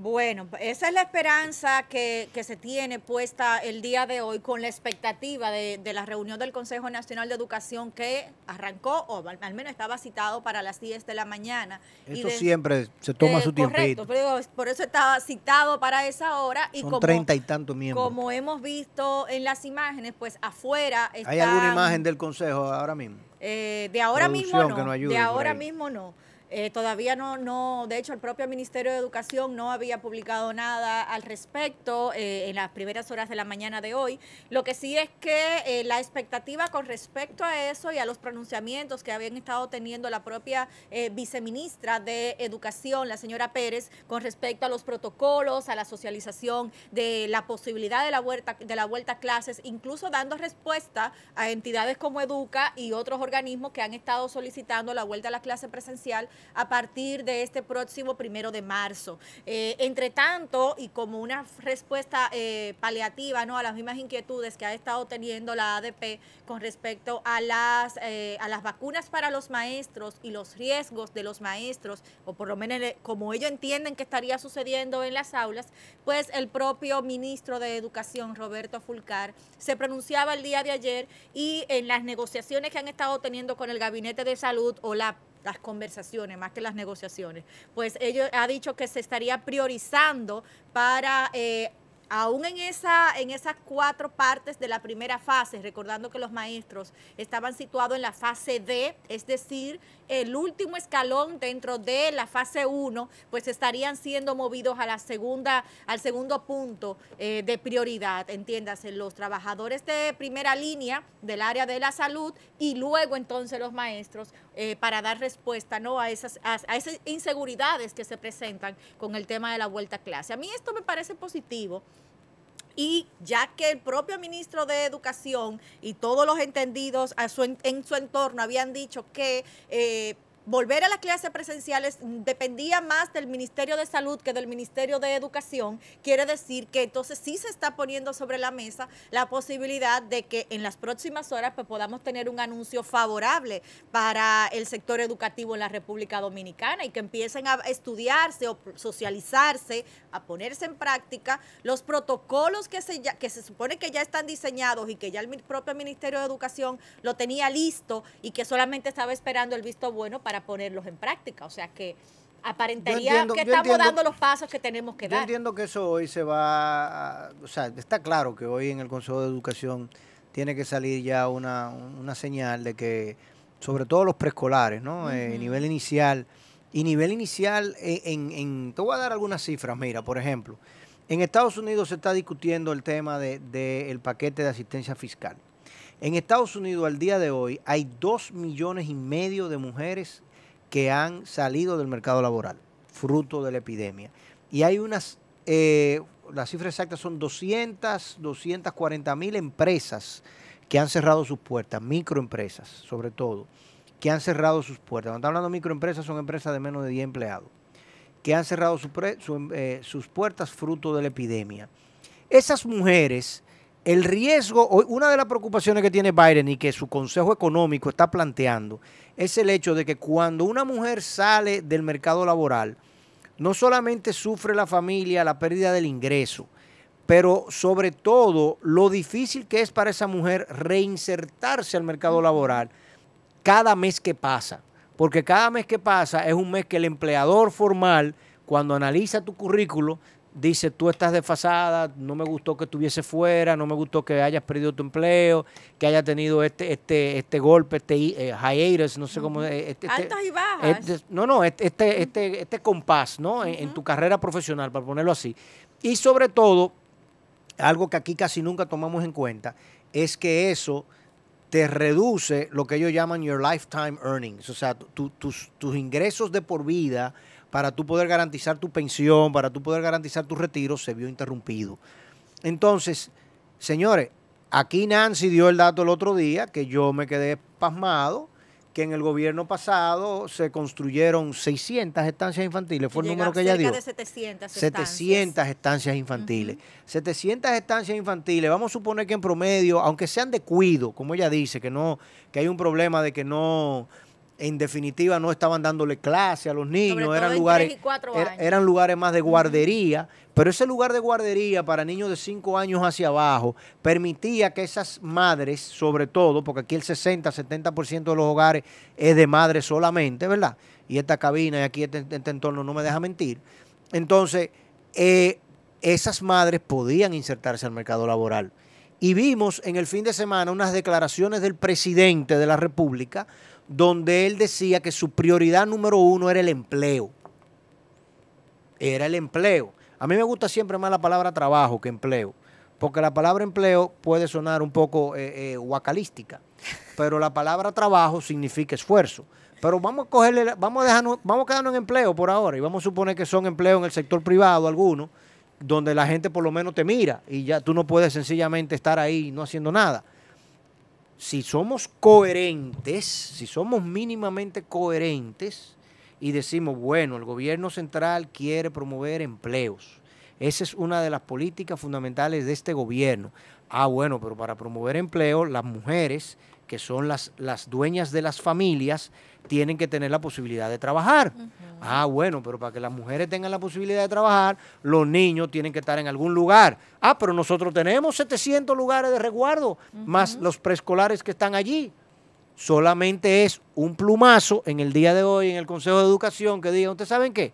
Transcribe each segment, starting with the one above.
Bueno, esa es la esperanza que, se tiene puesta el día de hoy con la expectativa de, la reunión del Consejo Nacional de Educación que arrancó, o al, menos estaba citado para las 10 de la mañana. Eso siempre se toma eh, su tiempo. Correcto, por eso estaba citado para esa hora. Y Son como, y tantos miembros. Como hemos visto en las imágenes, pues afuera ¿Hay alguna imagen del Consejo ahora mismo? Eh, de ahora mismo no, de ahora mismo no. Eh, todavía no, no, de hecho el propio Ministerio de Educación no había publicado nada al respecto eh, en las primeras horas de la mañana de hoy. Lo que sí es que eh, la expectativa con respecto a eso y a los pronunciamientos que habían estado teniendo la propia viceministra de Educación, la señora Pérez, con respecto a los protocolos, a la socialización de la posibilidad de la vuelta, de la vuelta a clases, incluso dando respuesta a entidades como Educa y otros organismos que han estado solicitando la vuelta a la clase presencial a partir de este próximo primero de marzo. Eh, entre tanto, y como una respuesta eh, paliativa ¿no? a las mismas inquietudes que ha estado teniendo la ADP con respecto a las, eh, las vacunas para los maestros y los riesgos de los maestros, o por lo menos como ellos entienden que estaría sucediendo en las aulas, pues el propio ministro de Educación, Roberto Fulcar, se pronunciaba el día de ayer y en las negociaciones que han estado teniendo con el Gabinete de Salud o la las conversaciones más que las negociaciones, pues ellos ha dicho que se estaría priorizando para eh, aún en, esa, en esas cuatro partes de la primera fase, recordando que los maestros estaban situados en la fase D, es decir, el último escalón dentro de la fase 1, pues estarían siendo movidos a la segunda, al segundo punto eh, de prioridad, entiéndase, los trabajadores de primera línea del área de la salud y luego entonces los maestros eh, para dar respuesta ¿no? a, esas, a esas inseguridades que se presentan con el tema de la vuelta a clase. A mí esto me parece positivo y ya que el propio ministro de Educación y todos los entendidos en su entorno habían dicho que... Eh, volver a las clases presenciales dependía más del Ministerio de Salud que del Ministerio de Educación, quiere decir que entonces sí se está poniendo sobre la mesa la posibilidad de que en las próximas horas pues, podamos tener un anuncio favorable para el sector educativo en la República Dominicana y que empiecen a estudiarse o socializarse, a ponerse en práctica los protocolos que se, que se supone que ya están diseñados y que ya el propio Ministerio de Educación lo tenía listo y que solamente estaba esperando el visto bueno para ponerlos en práctica. O sea que aparentaría que estamos dando los pasos que tenemos que dar. Yo entiendo que eso hoy se va, o sea, está claro que hoy en el Consejo de Educación tiene que salir ya una, una señal de que, sobre todo los preescolares, ¿no? Eh, nivel inicial. Y nivel inicial, en, en, te voy a dar algunas cifras, mira, por ejemplo, en Estados Unidos se está discutiendo el tema del de, paquete de asistencia fiscal. En Estados Unidos al día de hoy hay dos millones y medio de mujeres que han salido del mercado laboral, fruto de la epidemia. Y hay unas, eh, las cifras exactas son 200, 240 mil empresas que han cerrado sus puertas, microempresas sobre todo, que han cerrado sus puertas. Cuando estamos hablando de microempresas, son empresas de menos de 10 empleados, que han cerrado eh, sus puertas fruto de la epidemia. Esas mujeres el riesgo, una de las preocupaciones que tiene Biden y que su Consejo Económico está planteando, es el hecho de que cuando una mujer sale del mercado laboral, no solamente sufre la familia la pérdida del ingreso, pero sobre todo lo difícil que es para esa mujer reinsertarse al mercado laboral cada mes que pasa. Porque cada mes que pasa es un mes que el empleador formal, cuando analiza tu currículo, dice, tú estás desfasada, no me gustó que estuviese fuera, no me gustó que hayas perdido tu empleo, que haya tenido este este este golpe, este eh, hiatus, no sé cómo... Este, este Altas y bajas. no, no, este, este, este, este compás, ¿no? en, tu carrera profesional, para ponerlo así. Y sobre todo, algo que aquí casi nunca tomamos en cuenta, es que eso te reduce lo que ellos llaman your lifetime earnings, o sea, tus, tus ingresos de por vida para tú poder garantizar tu pensión, para tú poder garantizar tu retiro, se vio interrumpido. Entonces, señores, aquí Nancy dio el dato el otro día, que yo me quedé pasmado, que en el gobierno pasado se construyeron 600 estancias infantiles, fue el número que ella dio. de 700 estancias. 700 estancias infantiles. 700 estancias infantiles, vamos a suponer que en promedio, aunque sean de cuido, como ella dice, que no que hay un problema de que no en definitiva no estaban dándole clase a los niños, eran lugares, er, eran lugares más de guardería, pero ese lugar de guardería para niños de 5 años hacia abajo permitía que esas madres, sobre todo, porque aquí el 60, 70% de los hogares es de madres solamente, ¿verdad? Y esta cabina y aquí este, este entorno no me deja mentir. Entonces, eh, esas madres podían insertarse al mercado laboral. Y vimos en el fin de semana unas declaraciones del presidente de la República donde él decía que su prioridad número uno era el empleo. Era el empleo. A mí me gusta siempre más la palabra trabajo que empleo, porque la palabra empleo puede sonar un poco eh, guacalística, eh, pero la palabra trabajo significa esfuerzo. Pero vamos a cogerle, vamos a dejarnos, vamos a quedarnos en empleo por ahora y vamos a suponer que son empleos en el sector privado algunos, donde la gente por lo menos te mira y ya tú no puedes sencillamente estar ahí no haciendo nada si somos coherentes, si somos mínimamente coherentes y decimos, bueno, el gobierno central quiere promover empleos, esa es una de las políticas fundamentales de este gobierno. Ah, bueno, pero para promover empleo, las mujeres, que son las, las dueñas de las familias, tienen que tener la posibilidad de trabajar. Ah, bueno, pero para que las mujeres tengan la posibilidad de trabajar, los niños tienen que estar en algún lugar. Ah, pero nosotros tenemos 700 lugares de resguardo, más los preescolares que están allí. Solamente es un plumazo en el día de hoy en el Consejo de Educación que diga, ¿ustedes saben qué?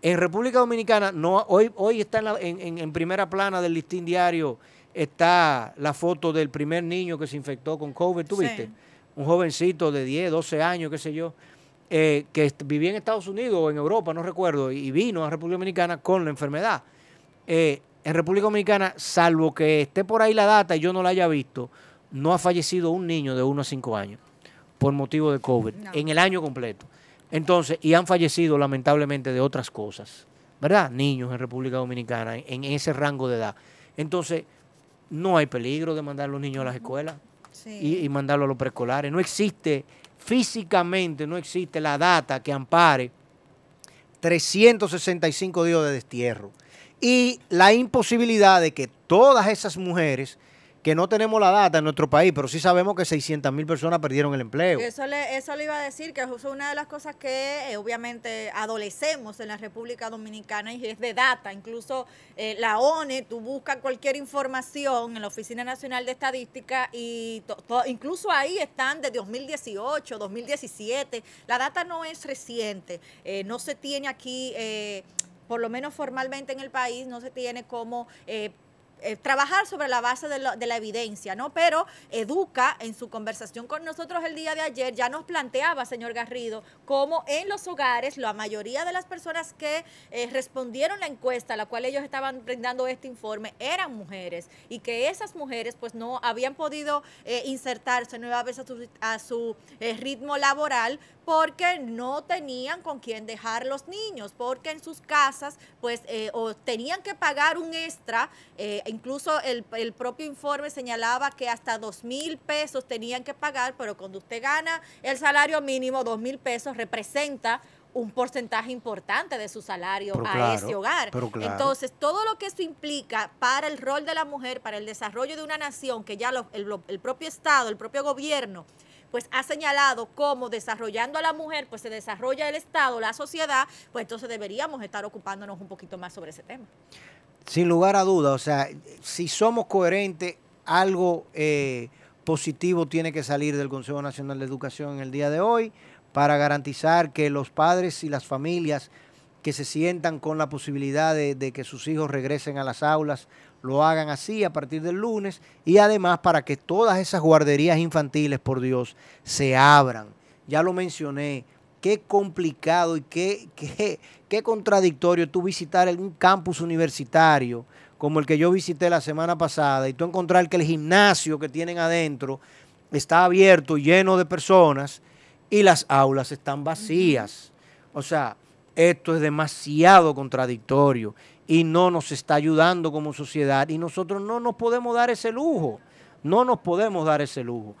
En República Dominicana, no, hoy, hoy está en, primera plana del listín diario, está la foto del primer niño que se infectó con COVID, ¿tú viste? Un jovencito de 10, 12 años, qué sé yo, eh, que vivía en Estados Unidos o en Europa, no recuerdo, y vino a República Dominicana con la enfermedad. Eh, en República Dominicana, salvo que esté por ahí la data y yo no la haya visto, no ha fallecido un niño de 1 a 5 años por motivo de COVID en el año completo. Entonces, y han fallecido lamentablemente de otras cosas, ¿verdad? Niños en República Dominicana en, ese rango de edad. Entonces, no hay peligro de mandar a los niños a las escuelas y, y mandarlos a los preescolares. No existe, físicamente no existe la data que ampare 365 días de destierro y la imposibilidad de que todas esas mujeres que no tenemos la data en nuestro país, pero sí sabemos que 600 mil personas perdieron el empleo. Eso le, iba a decir, que es una de las cosas que eh, obviamente adolecemos en la República Dominicana y es de data. Incluso eh, la ONE, tú buscas cualquier información en la Oficina Nacional de Estadística y incluso ahí están de 2018, 2017. La data no es reciente, eh, no se tiene aquí por lo menos formalmente en el país, no se tiene como eh, eh, trabajar sobre la base de, la evidencia, ¿no? Pero Educa, en su conversación con nosotros el día de ayer, ya nos planteaba, señor Garrido, cómo en los hogares la mayoría de las personas que eh, respondieron la encuesta a la cual ellos estaban brindando este informe eran mujeres y que esas mujeres pues no habían podido eh, insertarse nueva a su, ritmo laboral porque no tenían con quién dejar los niños, porque en sus casas pues o tenían que pagar un extra incluso el, propio informe señalaba que hasta dos mil pesos tenían que pagar, pero cuando usted gana el salario mínimo, dos mil pesos representa un porcentaje importante de su salario a ese hogar. Entonces, todo lo que eso implica para el rol de la mujer, para el desarrollo de una nación, que ya el, el propio Estado, el propio gobierno pues ha señalado cómo desarrollando a la mujer, pues se desarrolla el Estado, la sociedad, pues entonces deberíamos estar ocupándonos un poquito más sobre ese tema. Sin lugar a dudas, o sea, si somos coherentes, algo eh, positivo tiene que salir del Consejo Nacional de Educación en el día de hoy para garantizar que los padres y las familias que se sientan con la posibilidad de, que sus hijos regresen a las aulas, lo hagan así a partir del lunes y además para que todas esas guarderías infantiles, por Dios, se abran. Ya lo mencioné, qué complicado y qué, qué, qué contradictorio tú visitar un campus universitario como el que yo visité la semana pasada y tú encontrar que el gimnasio que tienen adentro está abierto, lleno de personas y las aulas están vacías. O sea, esto es demasiado contradictorio y no nos está ayudando como sociedad y nosotros no nos podemos dar ese lujo, no nos podemos dar ese lujo.